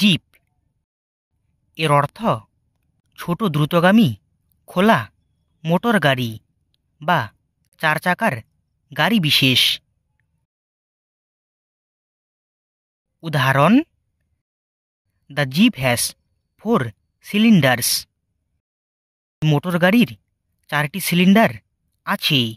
zip এর অর্থ ছোট দ্রুতগামী খোলা মোটর গাড়ি বা চার চাকার গাড়ি বিশেষ উদাহরণ the jeep has four cylinders motor গাড়ির চারটি সিলিন্ডার আছেই